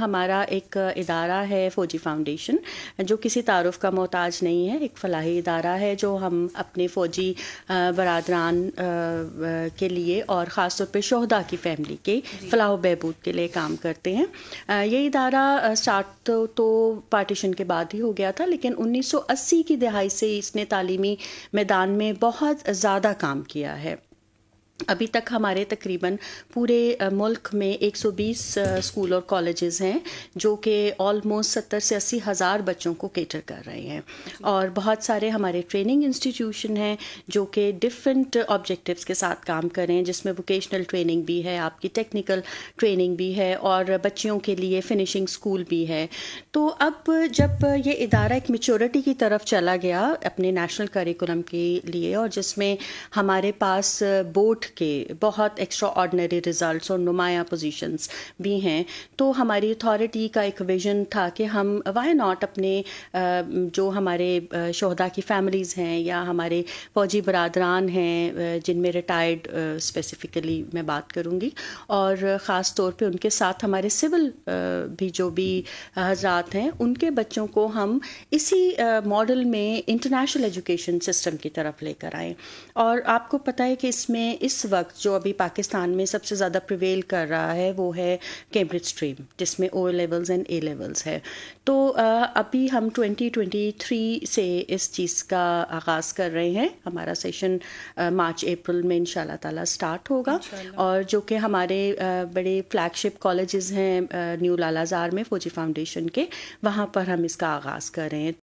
हमारा एक इदारा है फ़ौजी फाउंडेशन जो किसी तारफ़ का मोहताज नहीं है एक फलाही इदारा है जो हम अपने फ़ौजी बरदरान के लिए और ख़ास तौर पर शहदा की फैमिली के फलाह बहबूद के लिए काम करते हैं ये इदारा स्टार्ट तो, तो पार्टीशन के बाद ही हो गया था लेकिन 1980 की दहाई से इसने तालीमी मैदान में बहुत ज़्यादा काम किया है अभी तक हमारे तकरीबन पूरे मुल्क में 120 स्कूल और कॉलेजेस हैं जो कि ऑलमोस्ट 70 से 80 हज़ार बच्चों को केटर कर रहे हैं और बहुत सारे हमारे ट्रेनिंग इंस्टीट्यूशन हैं जो कि डिफरेंट ऑब्जेक्टिव्स के साथ काम कर रहे हैं जिसमें वोकेशनल ट्रेनिंग भी है आपकी टेक्निकल ट्रेनिंग भी है और बच्चियों के लिए फिनिशिंग स्कूल भी है तो अब जब ये इदारा एक मेचोरिटी की तरफ चला गया अपने नेशनल करिकुलम के लिए और जिसमें हमारे पास बोर्ड के बहुत एक्स्ट्रा ऑर्डनरी रिजल्ट और नुमाया पोजिशन भी हैं तो हमारी अथॉरिटी का एक विजन था कि हम वाई नॉट अपने जो हमारे शहदा की फैमिलीज़ हैं या हमारे फौजी बरदरान हैं जिनमें रिटायर्ड स्पेसिफ़िकली मैं बात करूँगी और ख़ास तौर पर उनके साथ हमारे सिविल भी जो भी हजरात हैं उनके बच्चों को हम इसी मॉडल में इंटरनेशनल एजुकेशन सिस्टम की तरफ लेकर आए और आपको पता है कि इसमें इस इस वक्त जो अभी पाकिस्तान में सबसे ज़्यादा प्रिवेल कर रहा है वो है कैम्ब्रिज स्ट्रीम जिसमें O levels and A levels है तो अभी हम 2023 से इस चीज़ का आगाज़ कर रहे हैं हमारा सेशन मार्च अप्रैल में इन ताला स्टार्ट होगा और जो कि हमारे बड़े फ्लैगशिप कॉलेजेस हैं न्यू लालाजार में फौजी फाउंडेशन के वहाँ पर हम इसका आगाज़ कर रहे हैं